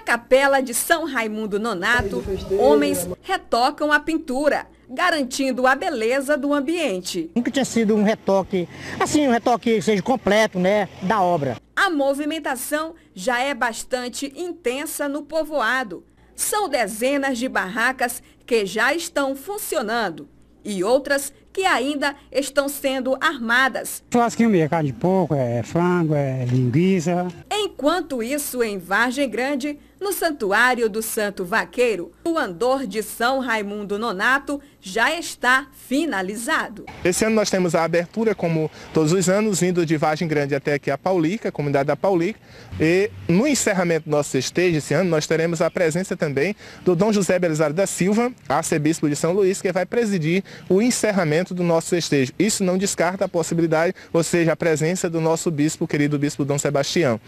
Na capela de São Raimundo Nonato, homens retocam a pintura, garantindo a beleza do ambiente. Nunca tinha sido um retoque, assim, um retoque que seja completo, né, da obra. A movimentação já é bastante intensa no povoado. São dezenas de barracas que já estão funcionando e outras que ainda estão sendo armadas. Churrasquinho o carne de porco, é frango, é linguiça. Enquanto isso, em Vargem Grande, no Santuário do Santo Vaqueiro, o andor de São Raimundo Nonato já está finalizado. Esse ano nós temos a abertura, como todos os anos, indo de Vargem Grande até aqui a Paulica, a comunidade da Paulica. E no encerramento do nosso esteja esse ano, nós teremos a presença também do Dom José Belisário da Silva, arcebispo de São Luís, que vai presidir o encerramento dentro do nosso festejo. Isso não descarta a possibilidade, ou seja, a presença do nosso bispo, querido bispo Dom Sebastião.